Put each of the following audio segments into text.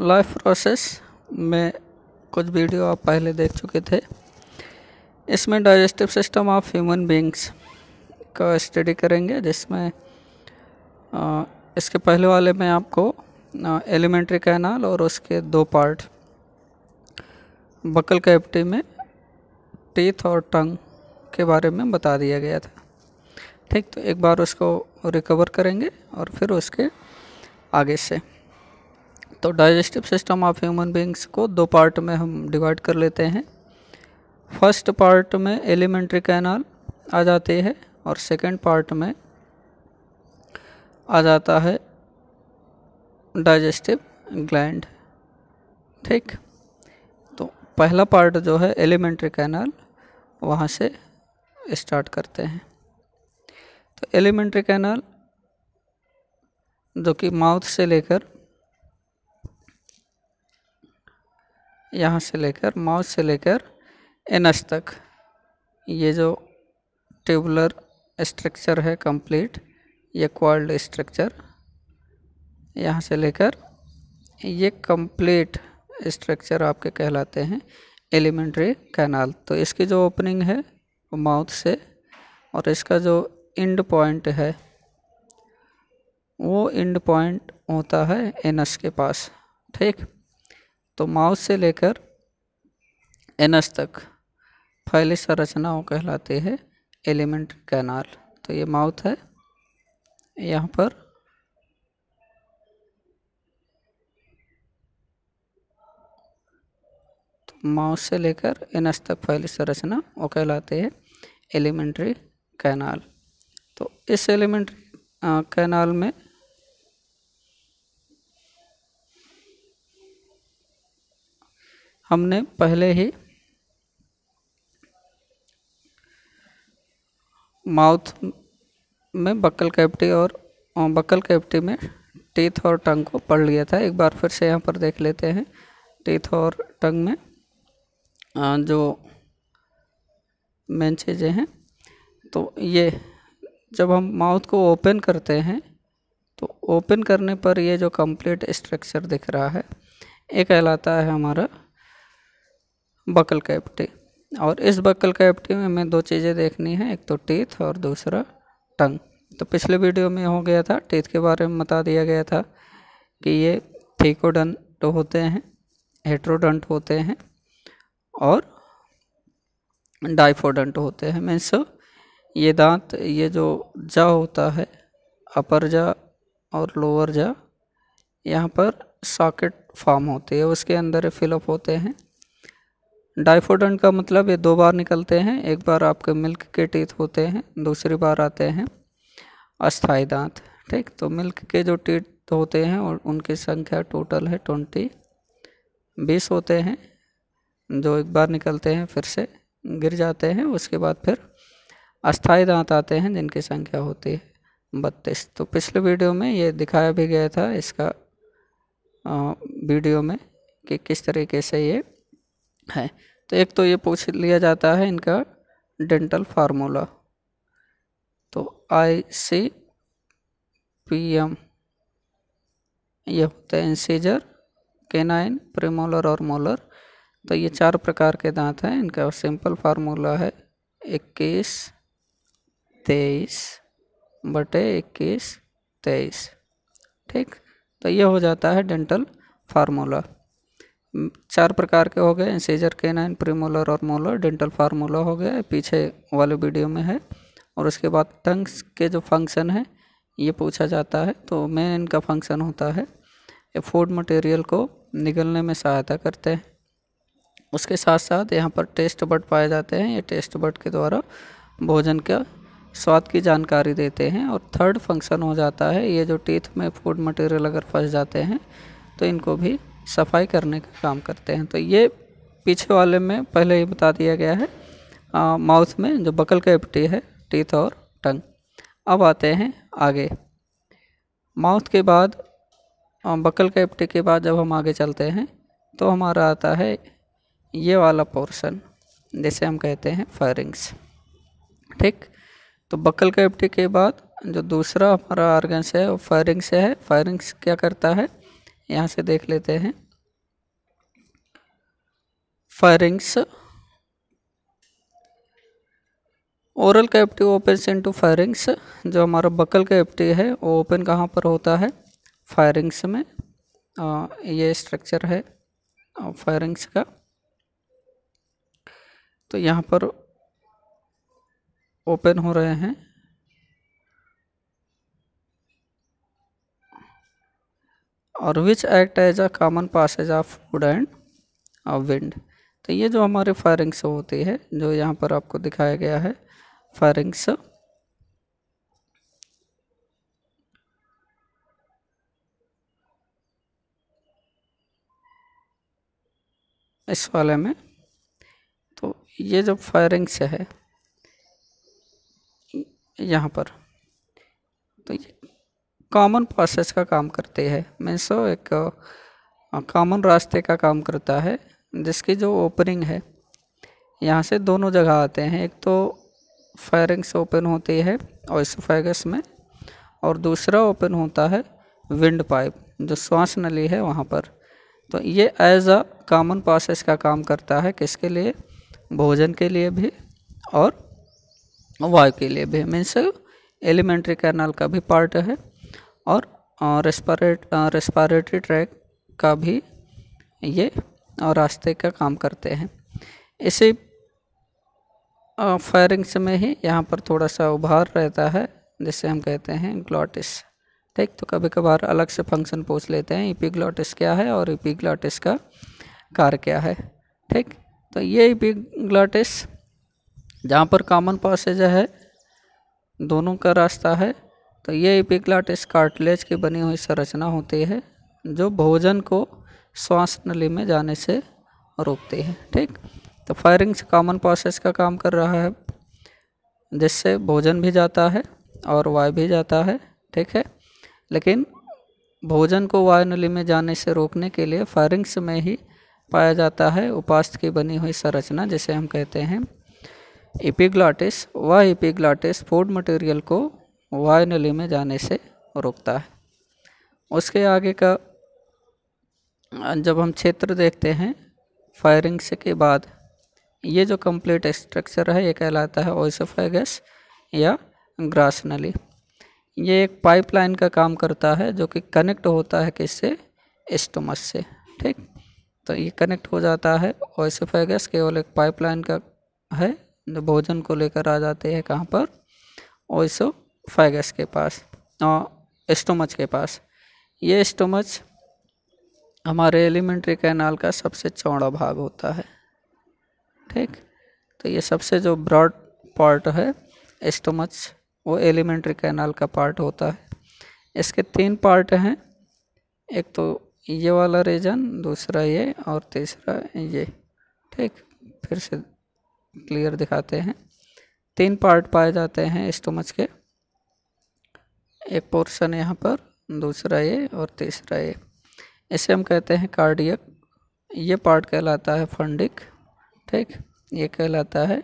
life process में कुछ video आप पहले देख चुके थे इसमें digestive system of human beings का स्टडी करेंगे जिसमें इसके पहले वाले में आपको एलिमेंट्री कैनाल और उसके दो पार्ट बकल कैप्टी में टीथ और टंग के बारे में बता दिया गया था ठीक तो एक बार उसको रिकवर करेंगे और फिर उसके आगे से तो digestive system of human beings को दो पार्ट में हम डिवाइड कर लेते हैं फर्स्ट पार्ट में एलिमेंट्री कैनाल आ जाती है और सेकेंड पार्ट में आ जाता है डाइजेस्टिव ग्लैंड ठीक तो पहला पार्ट जो है एलिमेंट्री कैनाल वहाँ से स्टार्ट करते हैं तो एलिमेंट्री कैनाल जो कि माउथ से लेकर यहाँ से लेकर माउथ से लेकर एनस तक ये जो ट्यूबुलर स्ट्रक्चर है कंप्लीट ये क्वाल्ड स्ट्रक्चर यहाँ से लेकर ये कंप्लीट स्ट्रक्चर आपके कहलाते हैं एलिमेंट्री कैनाल तो इसकी जो ओपनिंग है वो माउथ से और इसका जो इंड पॉइंट है वो इंड पॉइंट होता है एनस के पास ठीक तो माउस से लेकर एनस तक फैली संरचनाओं कहलाते हैं एलिमेंट कैनाल तो ये माउथ है यहाँ पर तो माउस से लेकर एनस तक फैली संरचना वो कहलाते हैं एलिमेंट्री कैनाल तो इस एलिमेंट्री कैनाल में हमने पहले ही माउथ में बकल कैप्टी और बकल कैप्टी में टीथ और टंग को पढ़ लिया था एक बार फिर से यहाँ पर देख लेते हैं टीथ और टंग में जो मेन चीज़ें हैं तो ये जब हम माउथ को ओपन करते हैं तो ओपन करने पर ये जो कंप्लीट स्ट्रक्चर दिख रहा है ये कहलाता है हमारा बकल कैविटी और इस बकल कैविटी में हमें दो चीज़ें देखनी है एक तो टीथ और दूसरा टंग तो पिछले वीडियो में हो गया था टीथ के बारे में बता दिया गया था कि ये थीकोडंट होते हैं हेट्रोडंट होते हैं और डाइफोडंट होते हैं मीन्स ये दांत ये जो जा होता है अपर जा और लोअर जा यहाँ पर सॉकेट फॉर्म होती है उसके अंदर फिलअप होते हैं डाइफोडेंट का मतलब ये दो बार निकलते हैं एक बार आपके मिल्क के टीथ होते हैं दूसरी बार आते हैं अस्थाई दांत ठीक तो मिल्क के जो टीथ होते हैं और उनकी संख्या टोटल है ट्वेंटी बीस होते हैं जो एक बार निकलते हैं फिर से गिर जाते हैं उसके बाद फिर अस्थाई दांत आते हैं जिनकी संख्या होती है बत्तीस तो पिछले वीडियो में ये दिखाया भी गया था इसका वीडियो में कि किस तरीके से ये है तो एक तो ये पूछ लिया जाता है इनका डेंटल फार्मूला तो आई सी पी एम ये होता है इंसीजर केनाइन प्रीमोलर और मोलर तो ये चार प्रकार के दांत हैं इनका सिंपल फार्मूला है इक्कीस तेईस बटे इक्कीस तेईस ठीक तो ये हो जाता है डेंटल फार्मूला चार प्रकार के हो गए सीजर केनाइन प्रीमोलर और मोलर डेंटल फार्मूला हो गया पीछे वाले वीडियो में है और उसके बाद टंग्स के जो फंक्शन है ये पूछा जाता है तो मेन इनका फंक्शन होता है ये फूड मटेरियल को निगलने में सहायता करते हैं उसके साथ साथ यहाँ पर टेस्ट बर्ड पाए जाते हैं ये टेस्ट बर्ड के द्वारा भोजन का स्वाद की जानकारी देते हैं और थर्ड फंक्शन हो जाता है ये जो टीथ में फूड मटेरियल अगर फंस जाते हैं तो इनको भी सफाई करने का काम करते हैं तो ये पीछे वाले में पहले ही बता दिया गया है माउथ में जो बकल कैविटी है टीथ और टंग अब आते हैं आगे माउथ के बाद बकल कैविटी के बाद जब हम आगे चलते हैं तो हमारा आता है ये वाला पोर्शन जिसे हम कहते हैं फायरिंग्स ठीक तो बकल कैविटी के बाद जो दूसरा हमारा आर्गन से है वो फायरिंग्स है फायरिंग्स क्या करता है यहाँ से देख लेते हैं pharynx oral cavity open into pharynx जो हमारा बकल कैप्टी है वो ओपन कहाँ पर होता है फायरिंग्स में आ, ये स्ट्रक्चर है फायरिंग्स का तो यहाँ पर ओपन हो रहे हैं और which act as a common passage of food and wind तो ये जो हमारे फायरिंग्स होती है जो यहाँ पर आपको दिखाया गया है फायरिंग्स इस वाले में तो ये जो फायरिंग्स है यहाँ पर तो ये कॉमन प्रोसेस का काम करते हैं मीन्सो एक कॉमन रास्ते का काम करता है जिसकी जो ओपनिंग है यहाँ से दोनों जगह आते हैं एक तो से ओपन होती है फैगस में और दूसरा ओपन होता है विंड पाइप जो श्वास नली है वहाँ पर तो ये एज अ कॉमन प्रोसेस का काम करता है किसके लिए भोजन के लिए भी और वायु के लिए भी मीन्स एलिमेंट्री कैनाल का भी पार्ट है और रेस्पारेट रेस्पारेटरी ट्रैक का भी ये और रास्ते का काम करते हैं इसी फायरिंग समय ही यहाँ पर थोड़ा सा उभार रहता है जिसे हम कहते हैं ग्लॉटिस ठीक तो कभी कभार अलग से फंक्शन पूछ लेते हैं ईपीग्लॉटिस क्या है और ग्लॉटिस का कार क्या है ठीक तो ये ई ग्लॉटिस जहाँ पर कॉमन पासेज है दोनों का रास्ता है तो ये इपिकलाट इस कार्टिलेज की बनी हुई संरचना होती है जो भोजन को श्वास नली में जाने से रोकती है ठीक तो फायरिंग्स कॉमन प्रोसेस का काम कर रहा है जिससे भोजन भी जाता है और वायु भी जाता है ठीक है लेकिन भोजन को वायु नली में जाने से रोकने के लिए फायरिंग्स में ही पाया जाता है उपास्थ की बनी हुई संरचना जिसे हम कहते हैं इपिग्लाटिस व इपिग्लाटिस फूड मटेरियल को वायु नली में जाने से रोकता है उसके आगे का जब हम क्षेत्र देखते हैं फायरिंग से के बाद ये जो कंप्लीट स्ट्रक्चर है ये कहलाता है ओसोफेगस या ग्रास नली ये एक पाइपलाइन का काम करता है जो कि कनेक्ट होता है किससे स्टोमस से ठीक तो ये कनेक्ट हो जाता है ओसोफेगस केवल एक पाइपलाइन का है जो भोजन को लेकर आ जाते हैं कहाँ पर ओइसो फैगस के पास स्टोमच के पास ये स्टोमच हमारे एलिमेंट्री कैनाल का सबसे चौड़ा भाग होता है ठीक तो ये सबसे जो ब्रॉड पार्ट है स्टोमच वो एलिमेंट्री कैनाल का पार्ट होता है इसके तीन पार्ट हैं एक तो ये वाला रीजन दूसरा ये और तीसरा ये ठीक फिर से क्लियर दिखाते हैं तीन पार्ट पाए जाते हैं स्टोमच के एक पोर्शन यहाँ पर दूसरा ये और तीसरा ये इसे हम कहते हैं कार्डियक ये पार्ट कहलाता है फंडिक ठीक ये कहलाता है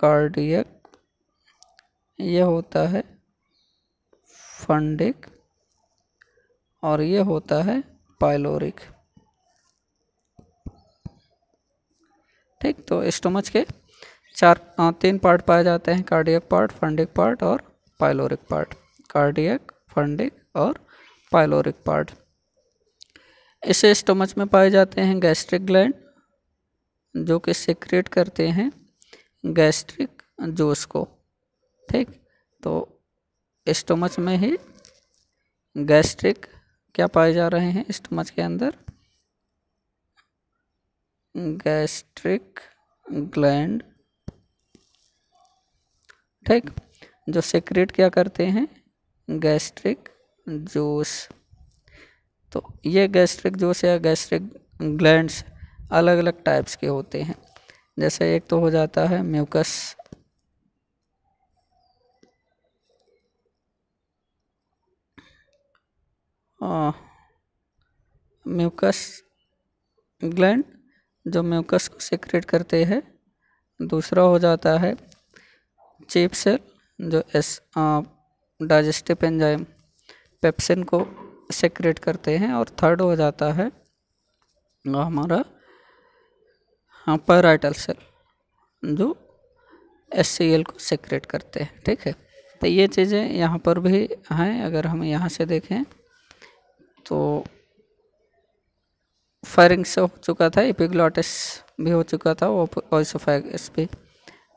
कार्डियक ये होता है फंडिक और ये होता है पाइलोरिक ठीक तो स्टोमच तो के चार तीन पार्ट पाए जाते हैं कार्डियक पार्ट फंडिक पार्ट और पाइलोरिक पार्ट कार्डियक फंडिक और पाइलोरिक पार्ट इसे स्टोमच में पाए जाते हैं गैस्ट्रिक ग्लैंड जो कि सिक्रेट करते हैं गैस्ट्रिक जूस को ठीक तो स्टोमच में ही गैस्ट्रिक क्या पाए जा रहे हैं स्टोमच के अंदर गैस्ट्रिक ग्लैंड ठीक जो सेक्रेट क्या करते हैं गैस्ट्रिक जोश तो ये गैस्ट्रिक जोश या गैस्ट्रिक ग्लैंड्स अलग अलग टाइप्स के होते हैं जैसे एक तो हो जाता है म्यूकस म्यूकस ग्लैंड जो म्यूकस को सिक्रेट करते हैं दूसरा हो जाता है चीप सेल जो एस डाइजेस्टिव एंजाइम पेप्सिन को सेक्रेट करते हैं और थर्ड हो जाता है हमारा हाँ पैराइटल सेल जो एस सी एल को सेक्रेट करते हैं ठीक है तो ये चीज़ें यहाँ पर भी हैं अगर हम यहाँ से देखें तो फायरिंग से हो चुका था एपिग्लॉटिस भी हो चुका था वो ऑइसोफैगस भी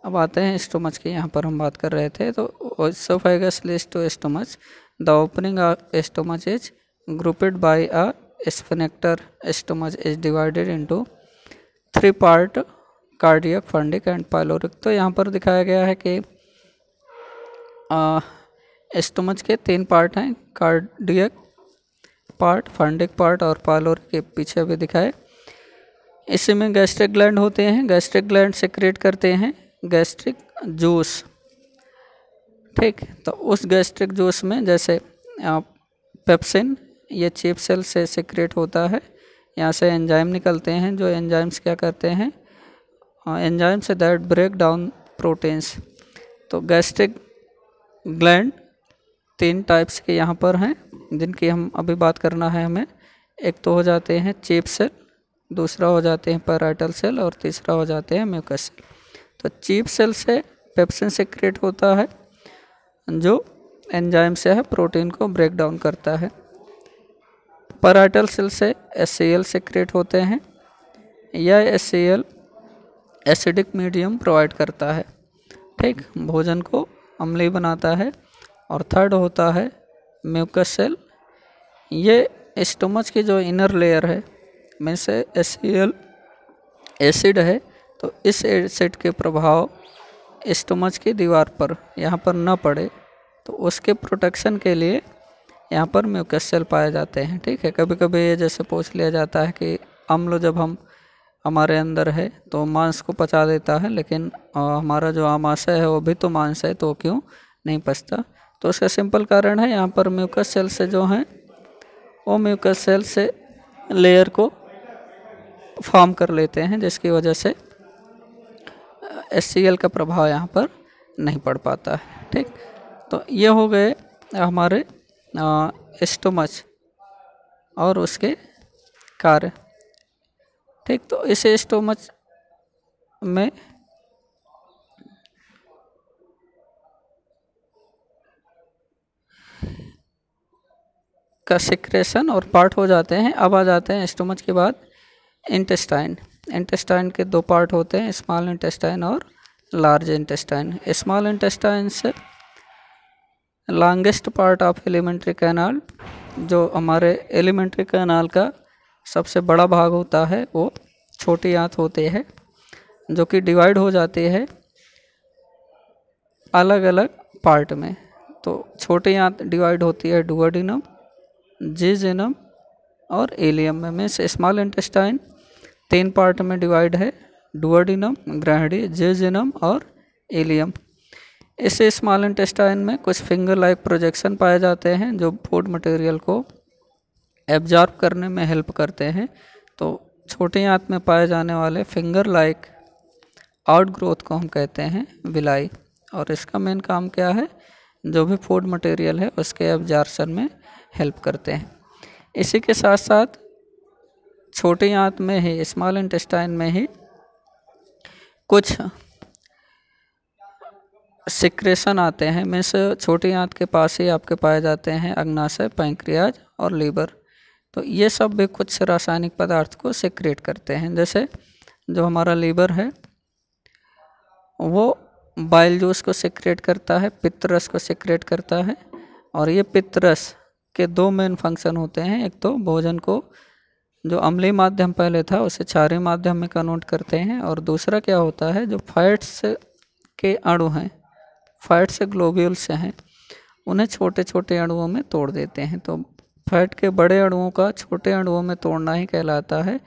अब आते हैं स्टोमच के यहाँ पर हम बात कर रहे थे तो oesophagus leads to stomach the opening of stomach is guarded by a sphincter stomach is divided into three part cardiac fundic and pyloric तो यहाँ पर दिखाया गया है कि स्टोमच के तीन पार्ट हैं कार्डियक पार्ट फंडिक पार्ट और पायलोरिक के पीछे भी दिखाए इसी में गैस्ट्रिक ग्लैंड होते हैं गैस्ट्रिक ग्लैंड सेक्रेट करते हैं गैस्ट्रिक जूस ठीक तो उस गैस्ट्रिक जूस में जैसे पेप्सिन ये चीप सेल से सिक्रेट होता है यहाँ से एंजाइम निकलते हैं जो एंजाइम्स क्या करते हैं एंजाइम से दैट ब्रेक डाउन प्रोटीन्स तो गैस्ट्रिक ग्लैंड तीन टाइप्स के यहाँ पर हैं जिनकी हम अभी बात करना है हमें एक तो हो जाते हैं चीप सेल दूसरा हो जाते हैं पैराइटल सेल और तीसरा हो जाते हैं म्यूकस सेल तो चीप सेल से पेप्सिन क्रिएट होता है जो एंजाइम से है प्रोटीन को ब्रेक डाउन करता है पराइटल सेल से एस क्रिएट होते हैं यह एस एसिडिक मीडियम प्रोवाइड करता है ठीक भोजन को अम्ली बनाता है और थर्ड होता है म्यूकस सेल ये स्टोमच की जो इनर लेयर है में से एस एसिड है तो इस एसिड के प्रभाव स्टोमच की दीवार पर यहाँ पर न पड़े तो उसके प्रोटेक्शन के लिए यहाँ पर म्यूकस सेल पाए जाते हैं ठीक है कभी कभी ये जैसे पूछ लिया जाता है कि अम्ल जब हम हमारे अंदर है तो मांस को पचा देता है लेकिन आ, हमारा जो आमाशय है वो भी तो मांस है तो क्यों नहीं पचता तो उसका सिंपल कारण है यहाँ पर म्यूकस सेल से जो हैं वो म्यूकस सेल से लेयर को फॉर्म कर लेते हैं जिसकी वजह से एस का प्रभाव यहाँ पर नहीं पड़ पाता है ठीक तो ये हो गए हमारे एस्टोमच और उसके कार्य ठीक तो इस स्टोमच में का सिक्रेशन और पार्ट हो जाते हैं अब आ जाते हैं स्टोमच के बाद इंटेस्टाइन इंटेस्टाइन के दो पार्ट होते हैं स्मॉल इंटेस्टाइन और लार्ज इंटेस्टाइन स्मॉल इंटेस्टाइन से longest part of alimentary canal जो हमारे एलिमेंट्री कैनाल का सबसे बड़ा भाग होता है वो छोटी आँत होती है जो कि डिवाइड हो जाती है अलग अलग पार्ट में तो छोटी आँत डिवाइड होती है डुअडिनम जीजिनम और एलियम में मीन्स स्मॉल इंटेस्टाइन तीन पार्ट में डिवाइड है डुअडिनम ग्रहणी जेजिनम और एलियम इस स्मॉल इंटेस्टाइन में कुछ फिंगर लाइक प्रोजेक्शन पाए जाते हैं जो फूड मटेरियल को एब्जॉर्ब करने में हेल्प करते हैं तो छोटी आँत में पाए जाने वाले फिंगर लाइक आउट ग्रोथ को हम कहते हैं विलाई और इसका मेन काम क्या है जो भी फूड मटेरियल है उसके एब्जॉर्सन में हेल्प करते हैं इसी के साथ साथ छोटे आंत में ही स्मॉल इंटेस्टाइन में ही कुछ सिक्रेशन आते हैं मीन्स छोटी आंत के पास ही आपके पाए जाते हैं अग्नाशय पैंक्रियाज और लीवर तो ये सब भी कुछ रासायनिक पदार्थ को सिक्रेट करते हैं जैसे जो हमारा लीवर है वो बाइल जूस को सिक्रेट करता है पित्तरस को सिक्रेट करता है और ये पित्तरस के दो मेन फंक्शन होते हैं एक तो भोजन को जो अम्ली माध्यम पहले था उसे क्षारीय माध्यम में कन्वर्ट करते हैं और दूसरा क्या होता है जो फैट्स के अणु हैं फैट्स ग्लोब्यूल्स हैं उन्हें छोटे छोटे अणुओं में तोड़ देते हैं तो फैट के बड़े अणुओं का छोटे अणुओं में तोड़ना ही कहलाता है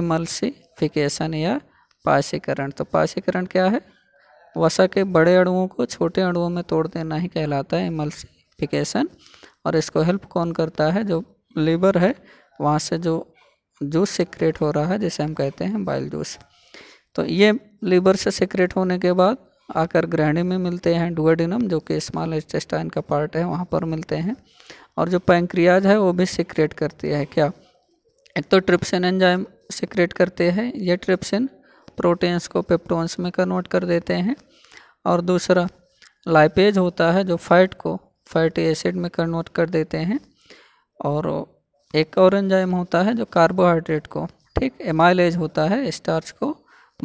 इमल्सिफिकेशन या पासीकरण तो पासीकरण क्या है वसा के बड़े अणुओं को छोटे अणुओं में तोड़ देना ही कहलाता है इमल्सिफिकेशन और इसको हेल्प कौन करता है जो लीवर है वहाँ से जो जूस सिक्रेट हो रहा है जिसे हम कहते हैं बाइल जूस तो ये लीवर से सिक्रेट होने के बाद आकर ग्रहणी में मिलते हैं डुअडिनम जो कि स्मॉल एस्टेस्टाइन का पार्ट है वहाँ पर मिलते हैं और जो पैंक्रियाज है वो भी सिक्रेट करती है क्या एक तो ट्रिप्सिन एंजाइम सिक्रेट करते हैं ये ट्रिप्सिन प्रोटीन्स को पेप्टोन्स में कन्वर्ट कर देते हैं और दूसरा लाइपेज होता है जो फैट को फैटी एसिड में कन्वर्ट कर देते हैं और एक और एंजाइम होता है जो कार्बोहाइड्रेट को ठीक एमाइलेज होता है स्टार्च को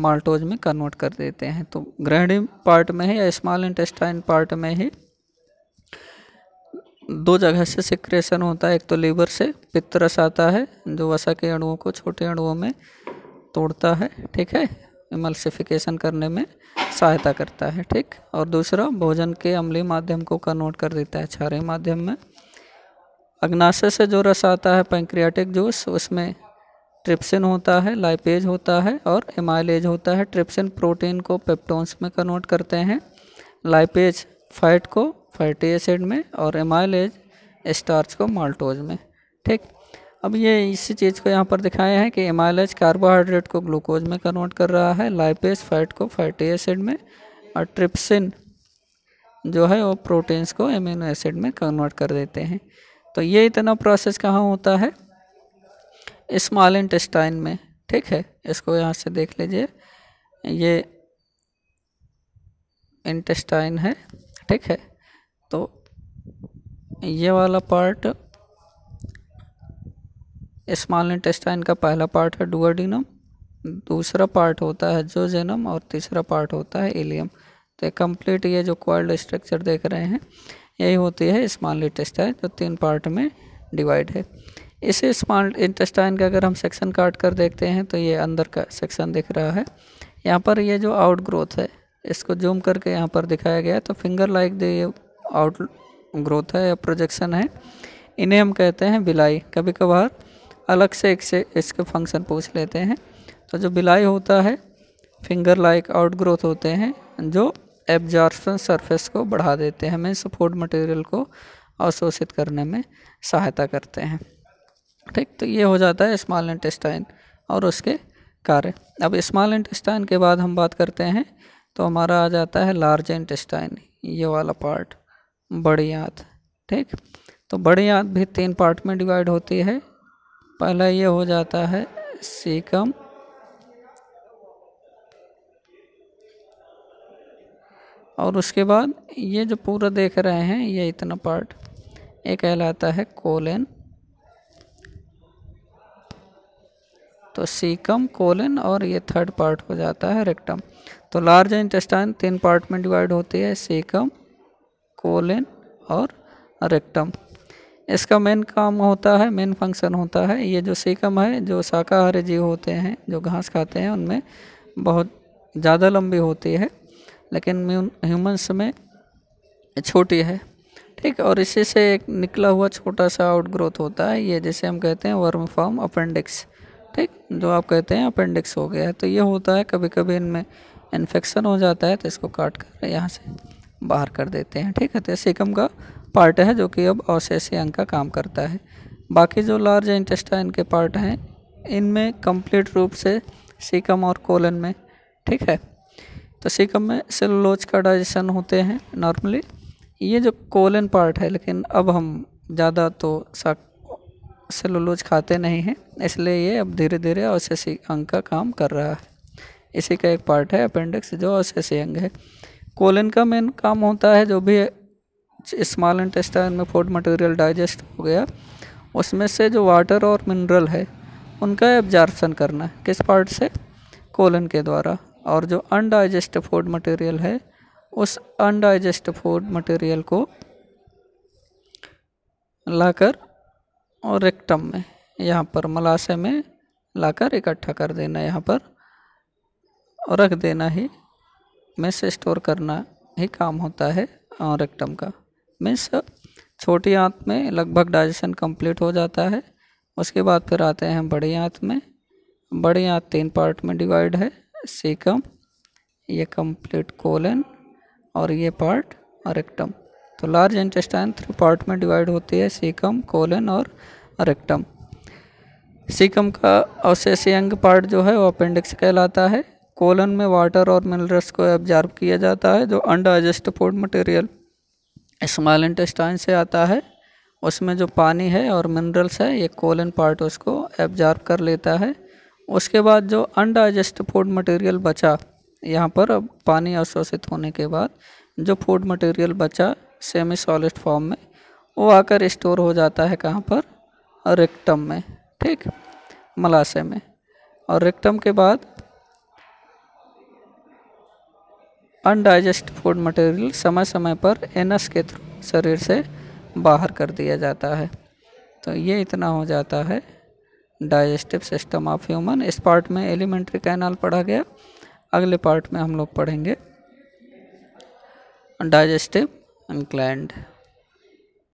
माल्टोज में कन्वर्ट कर देते हैं तो ग्रहणी पार्ट में ही या स्मॉल इंटेस्टाइन पार्ट में ही दो जगह से सिक्रेशन होता है एक तो लीवर से पित्तरस आता है जो वसा के अणुओं को छोटे अणुओं में तोड़ता है ठीक है इमल्सिफिकेशन करने में सहायता करता है ठीक और दूसरा भोजन के अम्लीय माध्यम को कन्वर्ट कर देता है क्षारीय माध्यम में अग्नाशय से जो रस आता है पैंक्रियाटिक जूस उसमें ट्रिप्सिन होता है लाइपेज होता है और एमाइलेज होता है ट्रिप्सिन प्रोटीन को पेप्टोन्स में कन्वर्ट करते हैं लाइपेज फैट को फैटी एसिड में और एमाइलेज स्टार्च को माल्टोज में ठीक अब ये इसी चीज़ को यहाँ पर दिखाया है कि एमाइलेज कार्बोहाइड्रेट को ग्लूकोज में कन्वर्ट कर रहा है लाइपेज फैट को फैटी एसिड में और ट्रिप्सिन जो है वो प्रोटीन्स को एमिनो एसिड में कन्वर्ट कर देते हैं तो ये इतना प्रोसेस कहाँ होता है स्मॉल इंटेस्टाइन में ठीक है इसको यहाँ से देख लीजिए ये इंटेस्टाइन है ठीक है तो ये वाला पार्ट स्मॉल इंटेस्टाइन का पहला पार्ट है डुअर्डिनम दूसरा पार्ट होता है जो जेनम और तीसरा पार्ट होता है एलियम तो कंप्लीट ये जो क्वाल स्ट्रक्चर देख रहे हैं यही होती है स्मॉल इंटेस्टाइन जो तीन पार्ट में डिवाइड है इसे स्मॉल इंटेस्टाइन का अगर हम सेक्शन काट कर देखते हैं तो ये अंदर का सेक्शन दिख रहा है यहाँ पर ये जो आउट ग्रोथ है इसको जूम करके यहाँ पर दिखाया गया तो finger like the outgrowth है या प्रोजेक्शन है इन्हें हम कहते हैं बिलाई कभी कभार अलग से एक से इसके फंक्शन पूछ लेते हैं तो जो बिलाई होता है फिंगर लाइक आउट ग्रोथ होते हैं जो एब्जॉर्बन सरफेस को बढ़ा देते हैं हमें सपोर्ट मटेरियल को अवशोषित करने में सहायता करते हैं ठीक तो ये हो जाता है स्मॉल इंटेस्टाइन और उसके कार्य अब स्मॉल इंटेस्टाइन के बाद हम बात करते हैं तो हमारा आ जाता है लार्ज इंटेस्टाइन ये वाला पार्ट बड़ी आंत ठीक तो बड़ी आंत भी तीन पार्ट में डिवाइड होती है पहला ये हो जाता है सीकम और उसके बाद ये जो पूरा देख रहे हैं ये इतना पार्ट ये कहलाता है कोलन तो सीकम कोलन और ये थर्ड पार्ट को जाता है रेक्टम तो लार्ज इंटेस्टाइन तीन पार्ट में डिवाइड होती है सीकम कोलन और रेक्टम इसका मेन काम होता है मेन फंक्शन होता है ये जो सीकम है जो शाकाहारी जीव होते हैं जो घास खाते हैं उनमें बहुत ज़्यादा लंबी होती है लेकिन ह्यूमन्स में छोटी है ठीक और इसी से एक निकला हुआ छोटा सा आउटग्रोथ होता है ये जैसे हम कहते हैं वर्म फॉर्म अपेंडिक्स ठीक जो आप कहते हैं अपेंडिक्स हो गया है तो ये होता है कभी कभी इनमें इन्फेक्शन हो जाता है तो इसको काट कर यहाँ से बाहर कर देते हैं ठीक है तो सिकम का पार्ट है जो कि अब अवशेष अंग का काम करता है बाकी जो लार्ज इंटेस्टाइन के पार्ट हैं इनमें कंप्लीट रूप से सिकम और कोलन में ठीक है तो सीकम में सेलुलोज का डाइजेशन होते हैं नॉर्मली ये जो कोलन पार्ट है लेकिन अब हम ज़्यादा तो सा सेलुलोज खाते नहीं हैं इसलिए ये अब धीरे धीरे अवशेषी अंग का काम कर रहा है इसी का एक पार्ट है अपेंडिक्स जो अवशेषी अंग है कोलन का मेन काम होता है जो भी स्मॉल इंटेस्टाइन में फूड मटेरियल डाइजेस्ट हो गया उसमें से जो वाटर और मिनरल है उनका एब्जॉर्प्शन करना है किस पार्ट से कोलन के द्वारा और जो अनडाइजेस्ट फूड मटेरियल है उस अनडाइजेस्ट फूड मटेरियल को लाकर और रेक्टम में यहाँ पर मलाशय में लाकर इकट्ठा कर देना यहाँ पर और रख देना ही मीन्स स्टोर करना ही काम होता है रेक्टम का मीन्स छोटी आंत में लगभग डाइजेशन कंप्लीट हो जाता है उसके बाद फिर आते हैं बड़ी आंत में बड़ी आंत तीन पार्ट में डिवाइड है सीकम ये कंप्लीट कोलन और ये पार्ट रेक्टम तो लार्ज इंटेस्टाइन थ्री पार्ट में डिवाइड होती है सीकम कोलन और रेक्टम सीकम का अवशेषी अंग पार्ट जो है वो अपेंडिक्स कहलाता है कोलन में वाटर और मिनरल्स को एब्जॉर्ब किया जाता है जो undigest food material small intestine से आता है उसमें जो पानी है और मिनरल्स है ये कोलन पार्ट उसको एब्जॉर्ब कर लेता है उसके बाद जो अनडाइजेस्ट फूड मटेरियल बचा यहाँ पर अब पानी अवशोषित होने के बाद जो फूड मटेरियल बचा सेमी सॉलिड फॉर्म में वो आकर स्टोर हो जाता है कहाँ पर रिक्टम में ठीक मलाशय में और रिक्टम के बाद अनडाइजेस्ट फूड मटेरियल समय समय पर एनस के थ्रू शरीर से बाहर कर दिया जाता है तो ये इतना हो जाता है डाइजेस्टिव सिस्टम ऑफ ह्यूमन इस पार्ट में एलिमेंट्री कैनाल पढ़ा गया अगले पार्ट में हम लोग पढ़ेंगे डाइजेस्टिव इंक्लैंड